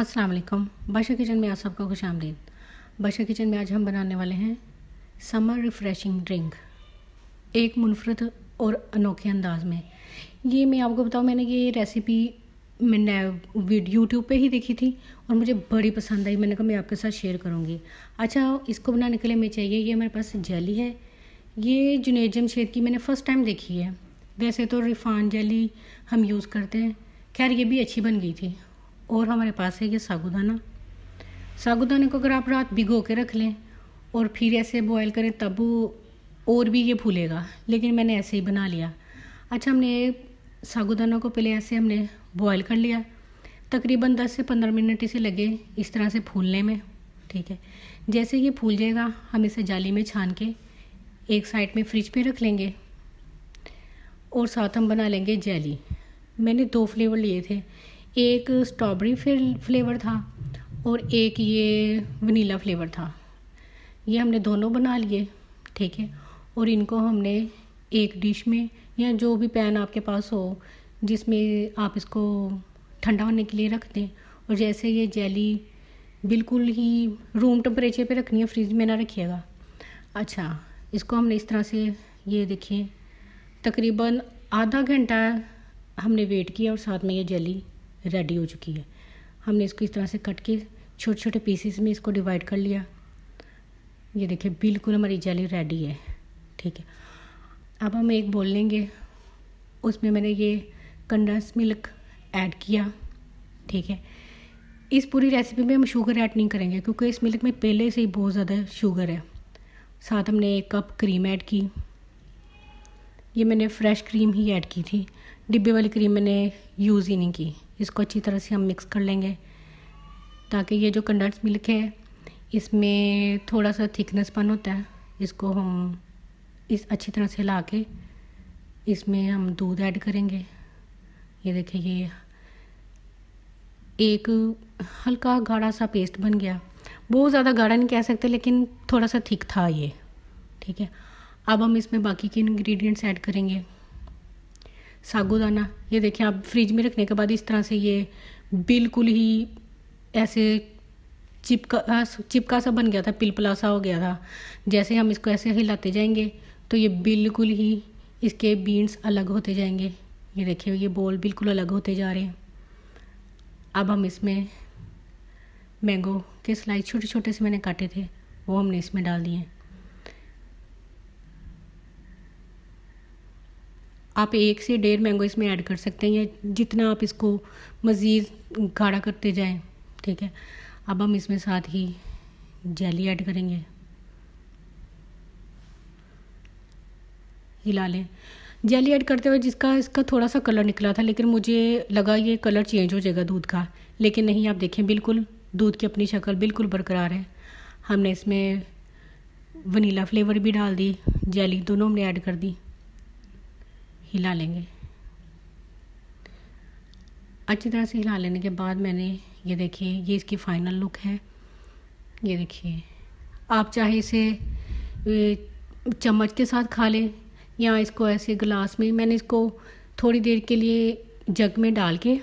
अस्सलाम वालेकुम बाशा किचन में आप सबका खुश आमदीद बाशा किचन में आज हम बनाने वाले हैं समर रिफ़्रेशिंग ड्रिंक एक मुनफरद और अनोखे अंदाज में ये मैं आपको बताऊँ मैंने ये रेसिपी मैंने यूट्यूब पे ही देखी थी और मुझे बड़ी पसंद आई मैंने कहा मैं आपके साथ शेयर करूँगी अच्छा इसको बनाने के लिए मैं चाहिए ये मेरे पास जेली है ये जुनेद जमशेद की मैंने फ़र्स्ट टाइम देखी है वैसे तो रिफाइन जेली हम यूज़ करते हैं खैर ये भी अच्छी बन गई थी और हमारे पास है ये सागुदाना सागुदाने को अगर आप रात भिगो के रख लें और फिर ऐसे बॉयल करें तब और भी ये फूलेगा लेकिन मैंने ऐसे ही बना लिया अच्छा हमने सागुदाना को पहले ऐसे हमने बॉयल कर लिया तकरीबन 10 से 15 मिनट इसे लगे इस तरह से फूलने में ठीक है जैसे ये फूल जाएगा हम इसे जाली में छान के एक साइड में फ्रिज पे रख लेंगे और साथ हम बना लेंगे जेली मैंने दो फ्लेवर लिए थे एक स्ट्रॉबेरी फ्लेवर था और एक ये वनीला फ्लेवर था ये हमने दोनों बना लिए ठीक है और इनको हमने एक डिश में या जो भी पैन आपके पास हो जिसमें आप इसको ठंडा होने के लिए रख दें और जैसे ये जेली बिल्कुल ही रूम टेम्परेचर पे रखनी है फ्रिज में ना रखिएगा अच्छा इसको हमने इस तरह से ये देखिए तकरीबन आधा घंटा हमने वेट किया और साथ में ये जेली रेडी हो चुकी है हमने इसको इस तरह से कट के छोटे छोटे पीसेस में इसको डिवाइड कर लिया ये देखिए बिल्कुल हमारी जेली रेडी है ठीक है अब हम एक बोल लेंगे उसमें मैंने ये कंडेंस मिल्क ऐड किया ठीक है इस पूरी रेसिपी में हम शुगर ऐड नहीं करेंगे क्योंकि इस मिल्क में पहले से ही बहुत ज़्यादा शुगर है साथ हमने एक कप क्रीम ऐड की ये मैंने फ्रेश क्रीम ही ऐड की थी डिब्बे वाली क्रीम मैंने यूज़ ही नहीं की इसको अच्छी तरह से हम मिक्स कर लेंगे ताकि ये जो कंडेंस मिल्क है इसमें थोड़ा सा थिकनेस पन होता है इसको हम इस अच्छी तरह से ला के इसमें हम दूध ऐड करेंगे ये देखिए ये एक हल्का गाढ़ा सा पेस्ट बन गया बहुत ज़्यादा गाढ़ा नहीं कह सकते लेकिन थोड़ा सा थिक था ये ठीक है अब हम इसमें बाकी के इंग्रेडिएंट्स ऐड करेंगे सागुदाना ये देखें आप फ्रिज में रखने के बाद इस तरह से ये बिल्कुल ही ऐसे चिपका चिपका सा बन गया था पिलपला सा हो गया था जैसे हम इसको ऐसे हिलाते जाएंगे तो ये बिल्कुल ही इसके बीन्स अलग होते जाएंगे ये देखिए ये बॉल बिल्कुल अलग होते जा रहे हैं अब हम इसमें मैंगो के स्लाइस छोटे छोटे से मैंने काटे थे वो हमने इसमें डाल दिए आप एक से डेढ़ मैंगो इसमें ऐड कर सकते हैं या जितना आप इसको मज़ीद गाढ़ा करते जाएं ठीक है अब हम इसमें साथ ही जेली ऐड करेंगे हिला लें जेली ऐड करते हुए जिसका इसका थोड़ा सा कलर निकला था लेकिन मुझे लगा ये कलर चेंज हो जाएगा दूध का लेकिन नहीं आप देखें बिल्कुल दूध की अपनी शक्ल बिल्कुल बरकरार है हमने इसमें वनीला फ्लेवर भी डाल दी जेली दोनों हमने ऐड कर दी हिला लेंगे अच्छी तरह से हिला लेने के बाद मैंने ये देखिए ये इसकी फाइनल लुक है ये देखिए आप चाहे इसे चम्मच के साथ खा लें या इसको ऐसे गिलास में मैंने इसको थोड़ी देर के लिए जग में डाल के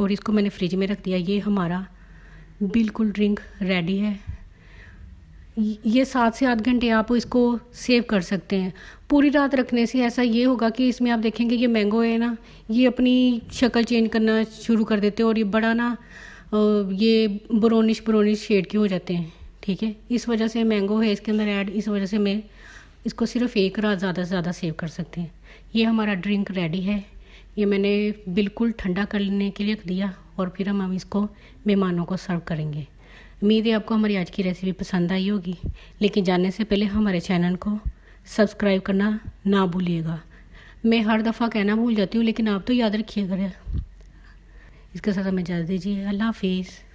और इसको मैंने फ्रिज में रख दिया ये हमारा बिल्कुल ड्रिंक रेडी है ये सात से आठ घंटे आप इसको सेव कर सकते हैं पूरी रात रखने से ऐसा ये होगा कि इसमें आप देखेंगे ये मैंगो है ना ये अपनी शक्ल चेंज करना शुरू कर देते हैं और ये बड़ा ना ये ब्रोनिश ब्रोनिश शेड के हो जाते हैं ठीक है इस वजह से मैंगो है इसके अंदर ऐड इस वजह से मैं इसको सिर्फ एक रात ज़्यादा से ज़्यादा सेव कर सकते हैं ये हमारा ड्रिंक रेडी है ये मैंने बिल्कुल ठंडा करने के लिए रख दिया और फिर हम हम इसको मेहमानों को सर्व करेंगे उम्मीद है आपको हमारी आज की रेसिपी पसंद आई होगी लेकिन जानने से पहले हमारे चैनल को सब्सक्राइब करना ना भूलिएगा मैं हर दफ़ा कहना भूल जाती हूँ लेकिन आप तो याद रखिएगा इसके साथ हमें इजाज़त दीजिए अल्लाह हाफिज़